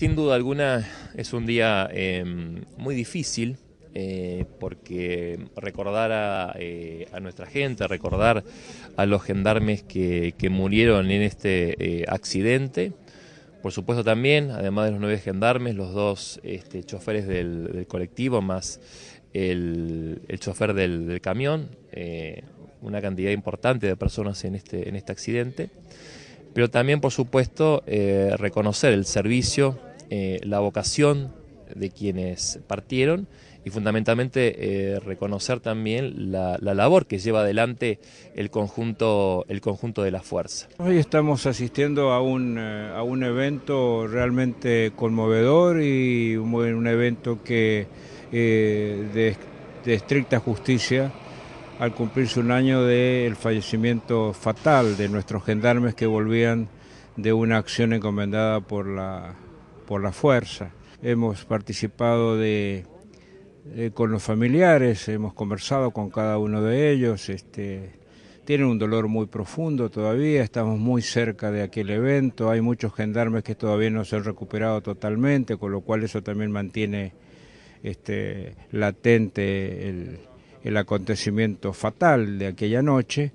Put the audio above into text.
Sin duda alguna es un día em, muy difícil eh, porque recordar eh, a, nuestra gente, recordar a los gendarmes que, murieron en este eh, accidente, por supuesto también, además de los nueve gendarmes, los dos este, choferes del, colectivo más el, chofer del, camión, una cantidad importante de personas en este, en este accidente. Pero también, por supuesto, reconocer el servicio eh, la vocación de quienes partieron y fundamentalmente eh, reconocer también la, labor que lleva adelante el conjunto, el conjunto de la fuerza. Hoy estamos asistiendo a un, eh, a un evento realmente conmovedor y un, evento que de, estricta justicia al cumplirse un año del fallecimiento fatal de nuestros gendarmes que volvían de una acción encomendada por la por la fuerza. Hemos participado de, eh, con los familiares, hemos conversado con cada uno de ellos. Este, tienen un dolor muy profundo todavía, estamos muy cerca de aquel evento, hay muchos gendarmes que todavía no se han recuperado totalmente, con lo cual eso también mantiene este, latente el acontecimiento fatal de aquella noche.